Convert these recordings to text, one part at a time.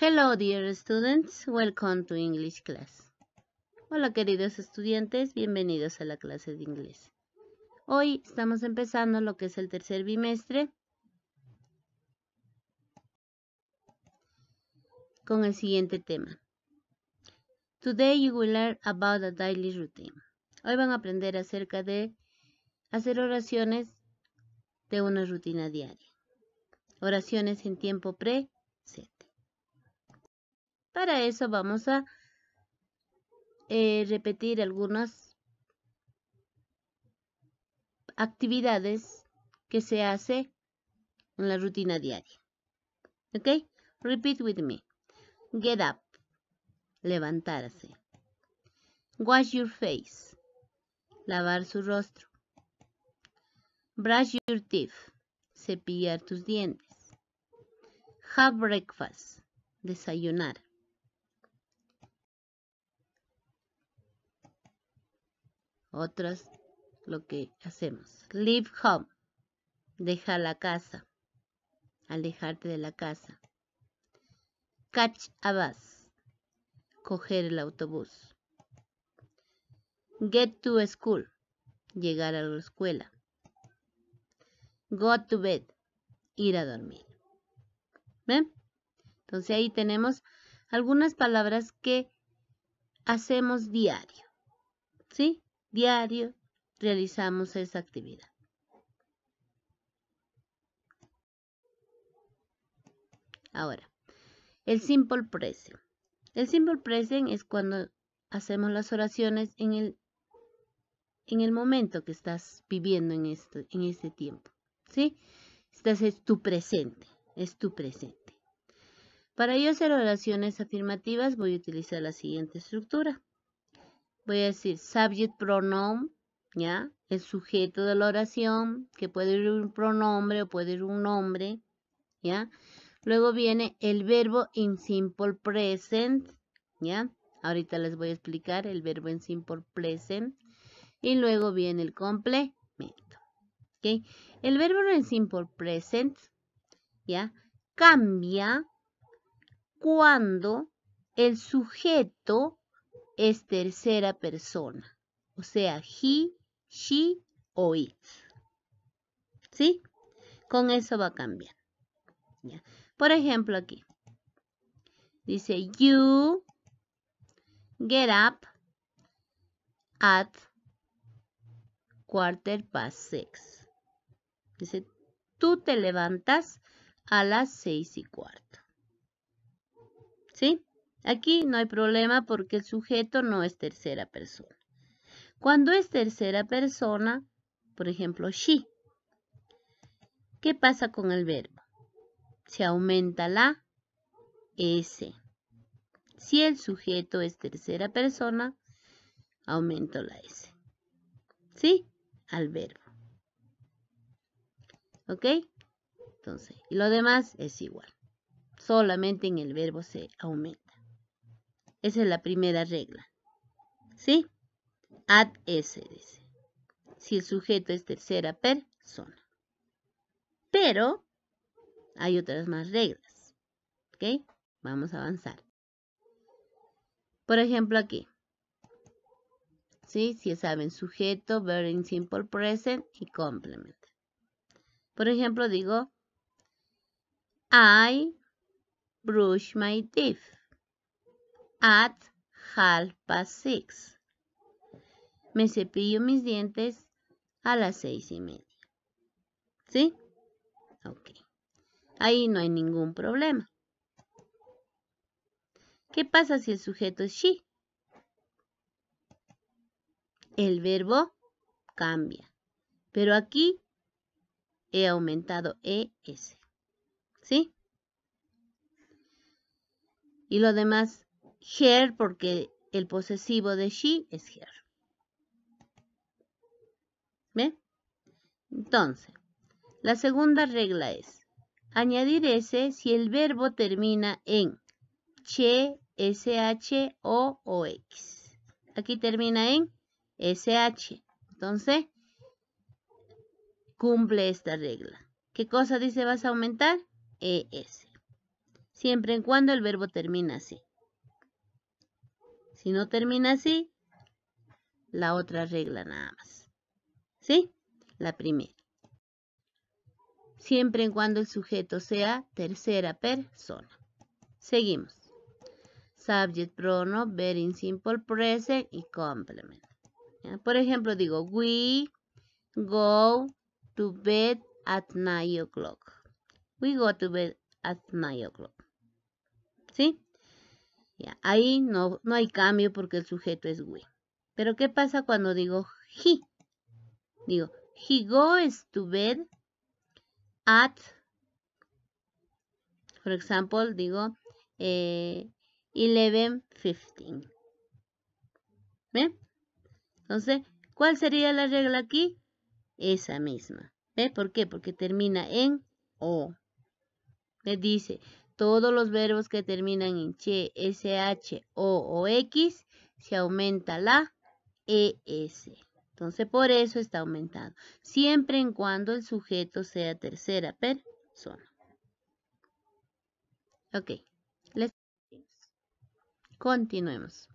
Hello, dear students. Welcome to English class. Hola, queridos estudiantes. Bienvenidos a la clase de inglés. Hoy estamos empezando lo que es el tercer bimestre con el siguiente tema. Today you will learn about a daily routine. Hoy van a aprender acerca de hacer oraciones de una rutina diaria. Oraciones en tiempo pre-set. Para eso vamos a eh, repetir algunas actividades que se hace en la rutina diaria. ¿Ok? Repeat with me. Get up. Levantarse. Wash your face. Lavar su rostro. Brush your teeth. Cepillar tus dientes. Have breakfast. Desayunar. Otras lo que hacemos. Leave home. Deja la casa. Alejarte de la casa. Catch a bus. Coger el autobús. Get to school. Llegar a la escuela. Go to bed. Ir a dormir. ¿Ven? Entonces ahí tenemos algunas palabras que hacemos diario. ¿Sí? diario realizamos esa actividad. Ahora, el simple present. El simple present es cuando hacemos las oraciones en el, en el momento que estás viviendo en este, en este tiempo. ¿Sí? Estás es tu presente, es tu presente. Para yo hacer oraciones afirmativas voy a utilizar la siguiente estructura voy a decir subject pronoun, ¿ya? El sujeto de la oración, que puede ir un pronombre o puede ir un nombre, ¿ya? Luego viene el verbo in simple present, ¿ya? Ahorita les voy a explicar el verbo in simple present. Y luego viene el complemento, ¿ok? El verbo en simple present, ¿ya? Cambia cuando el sujeto es tercera persona. O sea, he, she o it. ¿Sí? Con eso va a cambiar. Por ejemplo, aquí. Dice, you get up at quarter past six. Dice, tú te levantas a las seis y cuarto. ¿Sí? Aquí no hay problema porque el sujeto no es tercera persona. Cuando es tercera persona, por ejemplo, she, ¿qué pasa con el verbo? Se aumenta la S. Si el sujeto es tercera persona, aumento la S. ¿Sí? Al verbo. ¿Ok? Entonces, y lo demás es igual. Solamente en el verbo se aumenta. Esa es la primera regla. ¿Sí? Add S, dice. Si el sujeto es tercera persona. Pero hay otras más reglas. ¿Ok? Vamos a avanzar. Por ejemplo, aquí. ¿Sí? Si saben, sujeto, verb in simple present y complement. Por ejemplo, digo, I brush my teeth at half past six. Me cepillo mis dientes a las seis y media. ¿Sí? Ok. Ahí no hay ningún problema. ¿Qué pasa si el sujeto es she? El verbo cambia. Pero aquí he aumentado ES. ¿Sí? Y lo demás her porque el posesivo de she es her. ¿Ve? Entonces, la segunda regla es añadir s si el verbo termina en che, sh o, o x. Aquí termina en sh. Entonces, cumple esta regla. ¿Qué cosa dice vas a aumentar? E ES. Siempre en cuando el verbo termina así. Si no termina así, la otra regla nada más. ¿Sí? La primera. Siempre en cuando el sujeto sea tercera persona. Seguimos. Subject, pronoun, very simple present y complement. Por ejemplo, digo, we go to bed at nine o'clock. We go to bed at nine o'clock. ¿Sí? ahí no, no hay cambio porque el sujeto es we. Pero ¿qué pasa cuando digo he? Digo, he goes to bed at, por example, digo eh, eleven 11.15. ¿Ven? Entonces, ¿cuál sería la regla aquí? Esa misma. ¿Ve? ¿Por qué? Porque termina en O. Me dice, todos los verbos que terminan en che, sh, o o x se aumenta la e, es. Entonces, por eso está aumentado. Siempre en cuando el sujeto sea tercera persona. Ok. Continuemos.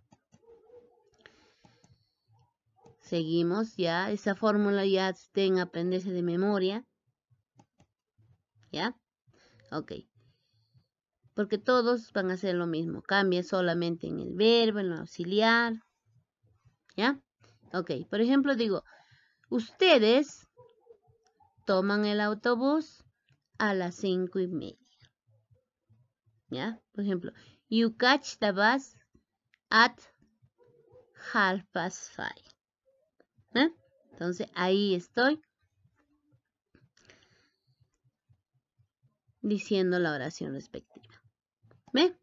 Seguimos ya. Esa fórmula ya está en de memoria. ¿Ya? Ok porque todos van a hacer lo mismo. Cambia solamente en el verbo, en el auxiliar. ¿Ya? Ok, por ejemplo digo, ustedes toman el autobús a las cinco y media. ¿Ya? Por ejemplo, you catch the bus at half past five. ¿Eh? Entonces ahí estoy diciendo la oración respectiva. ¿Ve?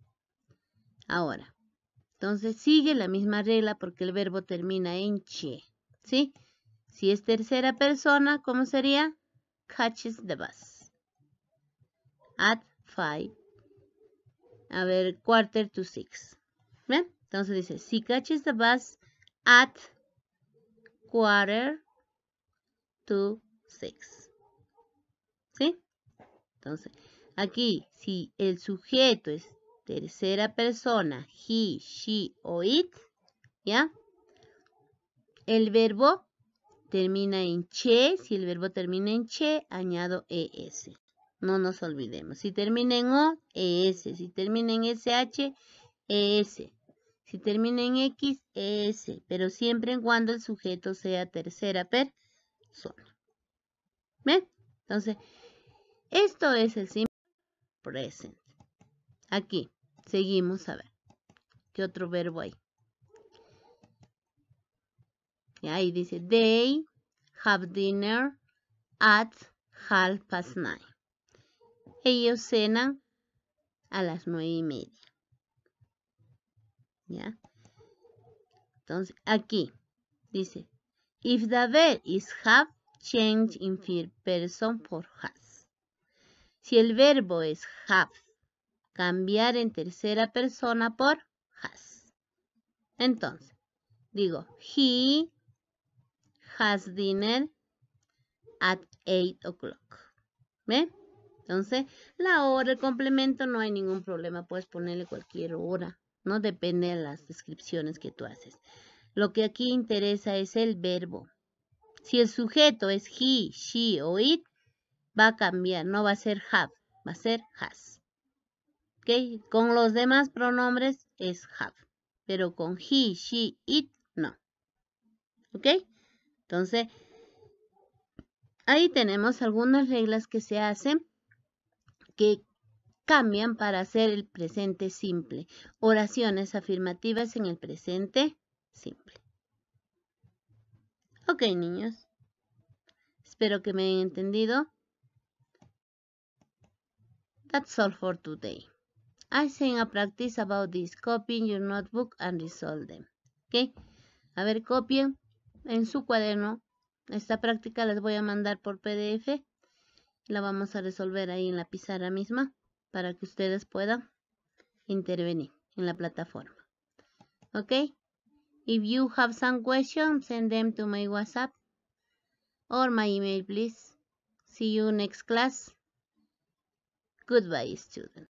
Ahora, entonces sigue la misma regla porque el verbo termina en che. ¿Sí? Si es tercera persona, ¿cómo sería? Catches the bus. At five. A ver, quarter to six. ¿Ve? Entonces dice, si catches the bus at quarter to six. ¿Sí? Entonces, aquí, si el sujeto es tercera persona, he, she o it, ¿ya? El verbo termina en che, si el verbo termina en che, añado es. No nos olvidemos. Si termina en o, es. Si termina en sh, es. Si termina en X, ES, pero siempre en cuando el sujeto sea tercera persona. ¿Ven? Entonces, esto es el simple present. Aquí. Seguimos a ver. ¿Qué otro verbo hay? Y ahí dice, they have dinner at half past nine. Ellos cenan a las nueve y media. ¿Ya? Entonces, aquí dice, if the verb is have, change in third person for has. Si el verbo es have cambiar en tercera persona por has. Entonces, digo, he has dinner at eight o'clock. ¿Ve? Entonces, la hora, el complemento, no hay ningún problema. Puedes ponerle cualquier hora. No depende de las descripciones que tú haces. Lo que aquí interesa es el verbo. Si el sujeto es he, she o it, va a cambiar. No va a ser have, va a ser has. Con los demás pronombres es have, pero con he, she, it, no. ¿Ok? Entonces, ahí tenemos algunas reglas que se hacen que cambian para hacer el presente simple. Oraciones afirmativas en el presente simple. Ok, niños. Espero que me hayan entendido. That's all for today. I sent a practice about this. Copy your notebook and resolve them. ¿Ok? A ver, copien en su cuaderno. Esta práctica les voy a mandar por PDF. La vamos a resolver ahí en la pizarra misma para que ustedes puedan intervenir en la plataforma. ¿Ok? If you have some questions, send them to my WhatsApp or my email, please. See you next class. Goodbye, students.